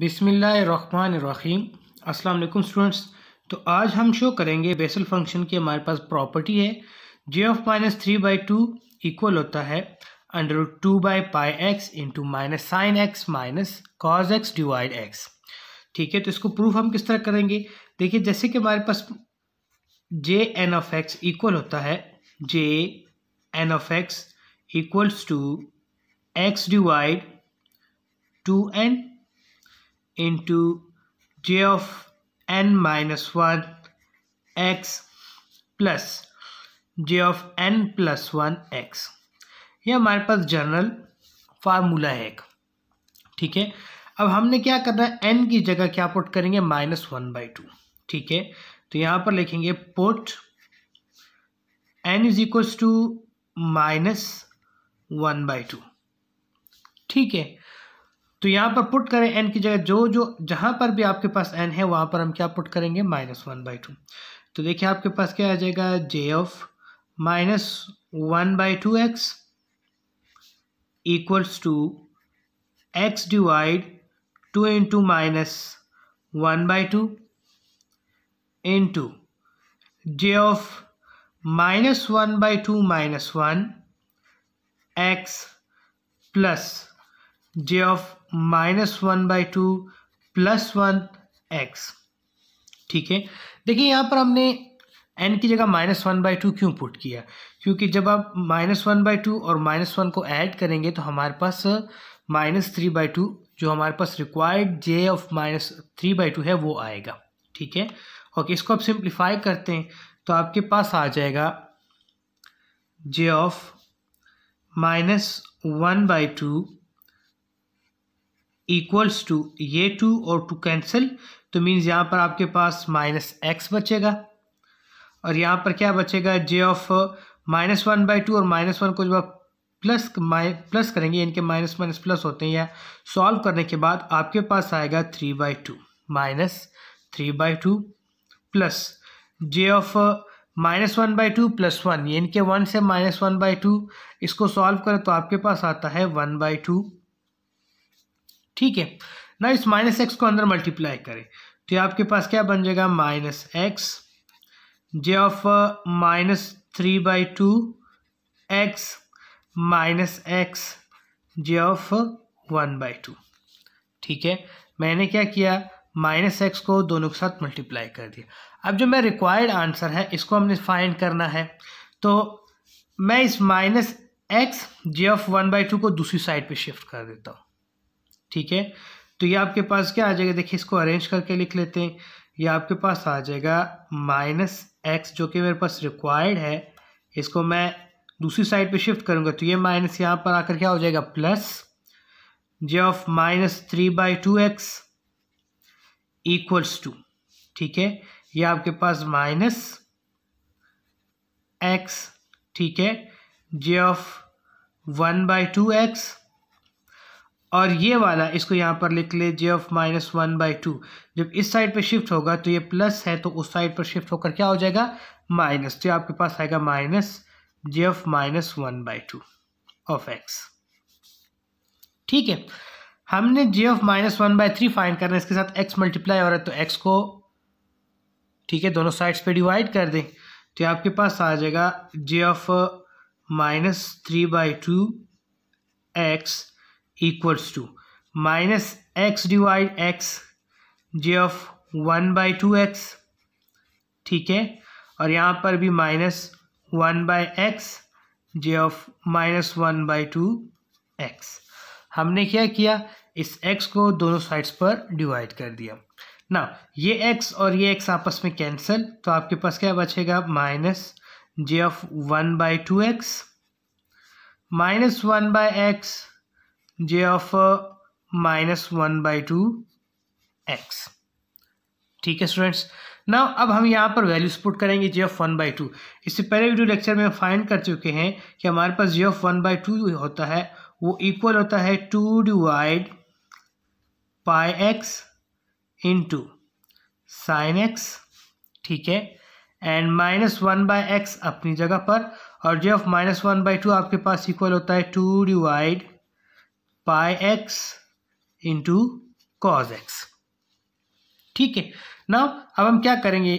रहीम अस्सलाम स्टूडेंट्स तो आज हम शो करेंगे बेसल फंक्शन की हमारे पास प्रॉपर्टी है J of minus three by two equal होता है under root two by pi X into minus sine X minus cos X divide X ठीक है तो इसको प्रूफ हम किस तरह करेंगे देखिए जैसे कि हमारे पास J N of X equal होता है J N of X equals to X divide two N into j of n minus 1 x plus J of N plus one X ये हमारे पास जनरल फार्मूला है एक ठीक है अब हमने क्या करना है एन की जगह क्या पुट करेंगे माइनस वन बाई टू ठीक है तो यहाँ पर लिखेंगे put N is equals to minus one by two ठीक है तो यहाँ पर पुट करें एन की जगह जो जो जहाँ पर भी आपके पास एन है वहाँ पर हम क्या पुट करेंगे माइनस वन बाई टू तो देखिए आपके पास क्या आ जाएगा J of minus one by two X equals to X divide two into minus one by two into J of minus one by two minus one X plus J of minus one by two plus one X ठीक है देखिए यहाँ पर हमने N की जगह minus one by two क्यों put किया क्योंकि जब आप माइनस वन बाई टू और माइनस वन को ऐड करेंगे तो हमारे पास माइनस थ्री बाई टू जो हमारे पास required J of minus three by two है वो आएगा ठीक है ओके इसको आप सिंप्लीफाई करते हैं तो आपके पास आ जाएगा J of minus one by two equals to ये टू और टू कैंसिल तो मीन्स यहाँ पर आपके पास माइनस एक्स बचेगा और यहाँ पर क्या बचेगा J of minus one by two और माइनस वन को जब आप प्लस माइ प्लस करेंगे इनके माइनस माइनस प्लस होते हैं या सॉल्व करने के बाद आपके पास आएगा three by two minus three by two plus J of minus one by two plus one इनके वन से माइनस वन बाई टू इसको सॉल्व करें तो आपके पास आता है वन बाई टू ठीक है ना इस माइनस एक्स को अंदर मल्टीप्लाई करें तो आपके पास क्या बन जाएगा minus X J of minus three by two X minus X J of one by two ठीक है मैंने क्या किया माइनस एक्स को दोनों के साथ मल्टीप्लाई कर दिया अब जो मैं रिक्वायर्ड आंसर है इसको हमने फाइंड करना है तो मैं इस minus X J of one by two को दूसरी साइड पे शिफ्ट कर देता हूँ ठीक है तो ये आपके पास क्या आ जाएगा देखिए इसको अरेंज करके लिख लेते हैं ये आपके पास आ जाएगा माइनस एक्स जो कि मेरे पास रिक्वायर्ड है इसको मैं दूसरी साइड पे शिफ्ट करूँगा तो ये माइनस यहाँ पर आकर क्या हो जाएगा plus J of minus three by two X equals to ठीक है ये आपके पास माइनस एक्स ठीक है J of one by two X और ये वाला इसको यहाँ पर लिख ले J of minus one by two जब इस साइड पर शिफ्ट होगा तो ये प्लस है तो उस साइड पर शिफ्ट होकर क्या हो जाएगा माइनस तो आपके पास आएगा minus J of minus one by two of X ठीक है हमने J of minus one by three find करना है इसके साथ एक्स मल्टीप्लाई हो रहा है तो एक्स को ठीक है दोनों साइड्स पे डिवाइड कर दें तो आपके पास आ जाएगा J of minus three by two X equals to minus X divide X J of one by two X ठीक है और यहाँ पर भी minus one by X J of minus one by two X हमने क्या किया इस एक्स को दोनों साइड्स पर डिवाइड कर दिया ना ये एक्स और ये एक्स आपस में कैंसिल तो आपके पास क्या बचेगा minus J of one by two X minus one by X J of minus one by two X ठीक है स्टूडेंट्स ना अब हम यहाँ पर वैल्यू पुट करेंगे J of one by two इससे पहले वीडियो लेक्चर में हम फाइंड कर चुके हैं कि हमारे पास J of one by two होता है वो इक्वल होता है two divide pi X into sine X ठीक है and minus one by X अपनी जगह पर और J of minus one by two आपके पास इक्वल होता है two divide pi X into cos X ठीक है ना अब हम क्या करेंगे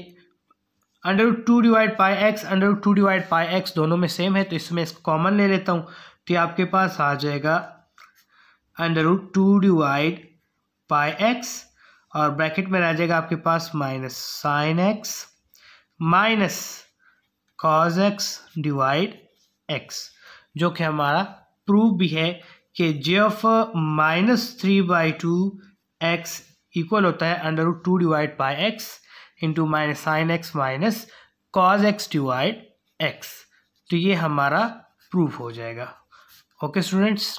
under two divide pi X under two divide pi x दोनों में सेम है तो इसमें इसको कॉमन ले लेता हूँ तो ये आपके पास आ जाएगा under two divide pi X और ब्रैकेट में रह जाएगा आपके पास minus sine X minus cos X divide X जो कि हमारा प्रूफ भी है कि J of minus three by two X equal होता है under root two divide by X into minus sine X minus cos X divide X तो ये हमारा प्रूफ हो जाएगा ओके स्टूडेंट्स